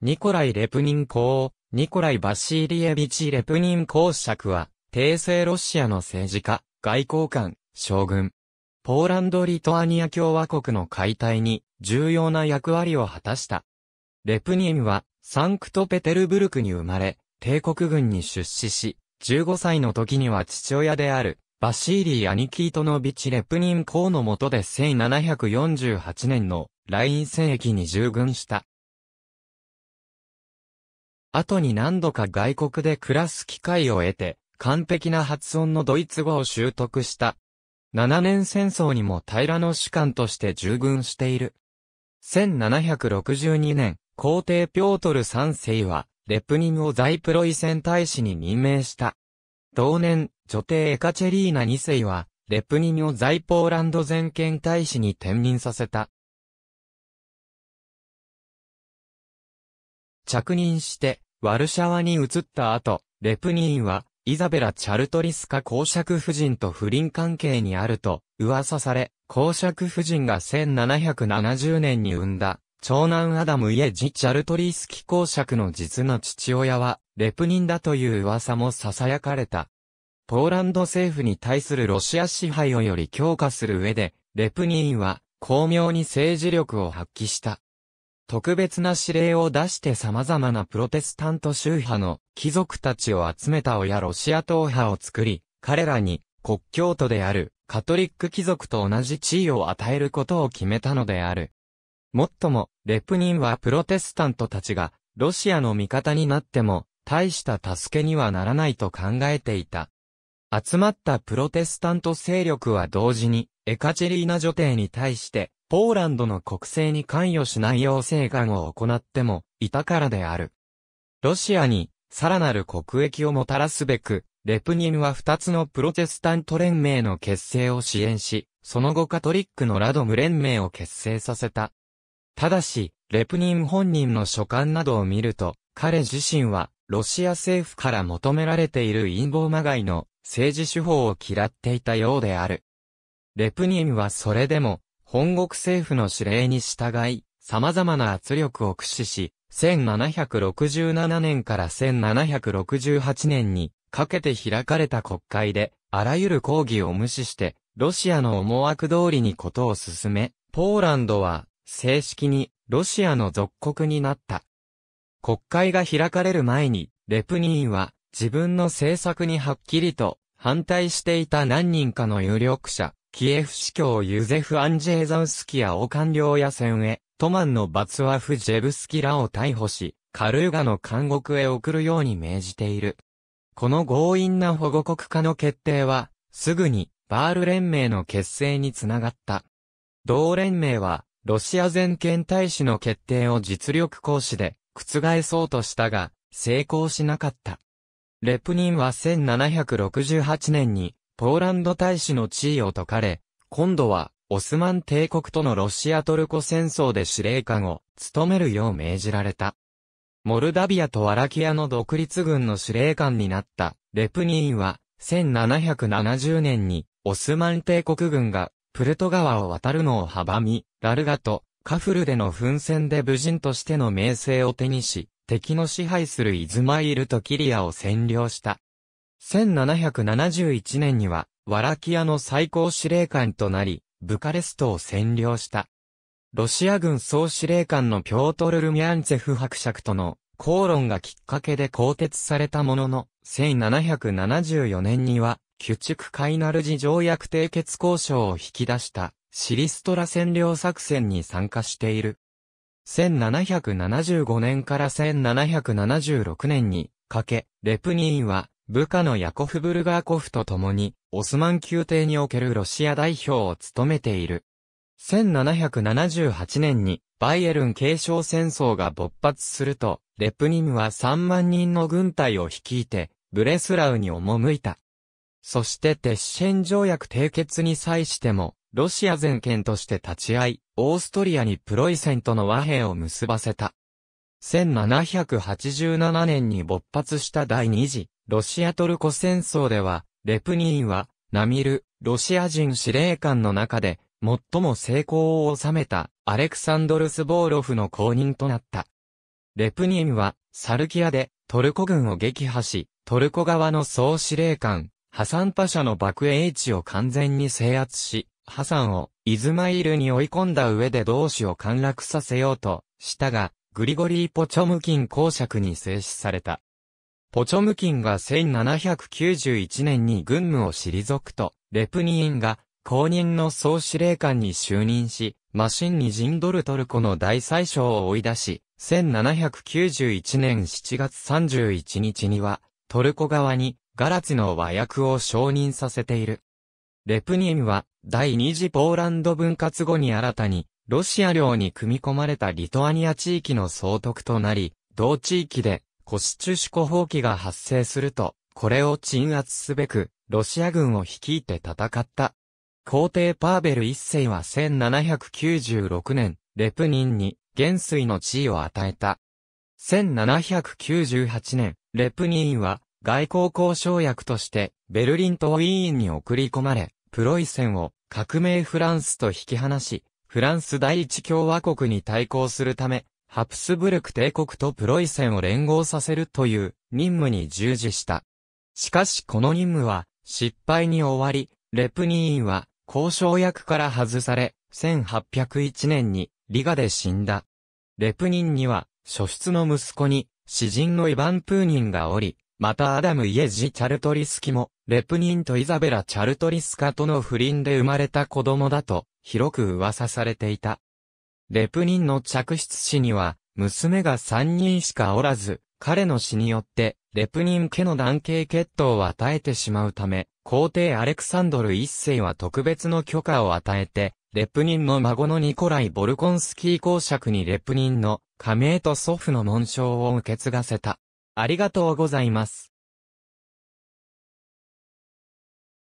ニコライ・レプニン公、ニコライ・バシーリエビチ・レプニン公爵は、帝政ロシアの政治家、外交官、将軍。ポーランド・リトアニア共和国の解体に重要な役割を果たした。レプニンはサンクトペテルブルクに生まれ、帝国軍に出資し、15歳の時には父親であるバシーリー・アニキートノビチ・レプニン公の下で1748年のライン戦役に従軍した。後に何度か外国で暮らす機会を得て、完璧な発音のドイツ語を習得した。7年戦争にも平の士官として従軍している。1762年、皇帝ピョートル3世は、レプニンを在プロイセン大使に任命した。同年、女帝エカチェリーナ2世は、レプニンを在ポーランド全権大使に転任させた。着任して、ワルシャワに移った後、レプニーンは、イザベラ・チャルトリスカ公爵夫人と不倫関係にあると、噂され、公爵夫人が1770年に産んだ、長男アダム・イエジ・チャルトリスキ公爵の実の父親は、レプニンだという噂も囁かれた。ポーランド政府に対するロシア支配をより強化する上で、レプニーンは、巧妙に政治力を発揮した。特別な指令を出して様々なプロテスタント宗派の貴族たちを集めた親ロシア党派を作り、彼らに国教徒であるカトリック貴族と同じ地位を与えることを決めたのである。もっとも、レプニンはプロテスタントたちがロシアの味方になっても大した助けにはならないと考えていた。集まったプロテスタント勢力は同時にエカチェリーナ女帝に対してポーランドの国政に関与しないよう請官を行っても、いたからである。ロシアに、さらなる国益をもたらすべく、レプニンは二つのプロテスタント連盟の結成を支援し、その後カトリックのラドム連盟を結成させた。ただし、レプニン本人の書簡などを見ると、彼自身は、ロシア政府から求められている陰謀まがいの政治手法を嫌っていたようである。レプニンはそれでも、本国政府の指令に従い、様々な圧力を駆使し、1767年から1768年にかけて開かれた国会で、あらゆる抗議を無視して、ロシアの思惑通りにことを進め、ポーランドは正式にロシアの属国になった。国会が開かれる前に、レプニーンは自分の政策にはっきりと反対していた何人かの有力者、キエフ司教ユゼフ・アンジェーザウスキア王官僚野戦へ、トマンのバツワフ・ジェブスキらを逮捕し、カルーガの監獄へ送るように命じている。この強引な保護国家の決定は、すぐに、バール連盟の結成につながった。同連盟は、ロシア全権大使の決定を実力行使で、覆そうとしたが、成功しなかった。レプニンは1768年に、ポーランド大使の地位を解かれ、今度は、オスマン帝国とのロシア・トルコ戦争で司令官を務めるよう命じられた。モルダビアとワラキアの独立軍の司令官になったレプニーンは1770年にオスマン帝国軍がプルト川を渡るのを阻み、ラルガとカフルでの奮戦で武人としての名声を手にし、敵の支配するイズマイルとキリアを占領した。1771年には、ワラキアの最高司令官となり、ブカレストを占領した。ロシア軍総司令官のピョートル・ルミャンツェフ伯爵との口論がきっかけで更迭されたものの、1774年には、旧築カイナルジ条約締結交渉を引き出したシリストラ占領作戦に参加している。1775年から1776年にかけ、レプニーンは部下のヤコフ・ブルガーコフと共に、オスマン宮廷におけるロシア代表を務めている。1778年に、バイエルン継承戦争が勃発すると、レプニムは3万人の軍隊を率いて、ブレスラウに赴いた。そして鉄線条約締結に際しても、ロシア全権として立ち会い、オーストリアにプロイセンとの和平を結ばせた。1787年に勃発した第二次、ロシアトルコ戦争では、レプニーンは、ナミル、ロシア人司令官の中で、最も成功を収めた、アレクサンドル・スボーロフの後任となった。レプニーンは、サルキアで、トルコ軍を撃破し、トルコ側の総司令官、ハサンパシャの爆英地を完全に制圧し、ハサンをイズマイルに追い込んだ上で同志を陥落させようとしたが、グリゴリー・ポチョムキン公爵に制止された。ポチョムキンが1791年に軍務を退くと、レプニーンが公認の総司令官に就任し、マシンにジンドルトルコの大宰相を追い出し、1791年7月31日には、トルコ側にガラツの和訳を承認させている。レプニーンは、第二次ポーランド分割後に新たに、ロシア領に組み込まれたリトアニア地域の総督となり、同地域でコシチュシコ放棄が発生すると、これを鎮圧すべく、ロシア軍を率いて戦った。皇帝パーベル一世は1796年、レプニンに元帥の地位を与えた。1798年、レプニンは外交交渉役としてベルリンとウィーンに送り込まれ、プロイセンを革命フランスと引き離し、フランス第一共和国に対抗するため、ハプスブルク帝国とプロイセンを連合させるという任務に従事した。しかしこの任務は失敗に終わり、レプニーンは交渉役から外され、1801年にリガで死んだ。レプニンには、初出の息子に、詩人のイヴァン・プーニンがおり、またアダム・イエジ・チャルトリスキも、レプニンとイザベラ・チャルトリスカとの不倫で生まれた子供だと、広く噂されていた。レプニンの嫡出子には、娘が3人しかおらず、彼の死によって、レプニン家の男系血統を与えてしまうため、皇帝アレクサンドル一世は特別の許可を与えて、レプニンの孫のニコライ・ボルコンスキー公爵にレプニンの、加盟と祖父の紋章を受け継がせた。ありがとうございます。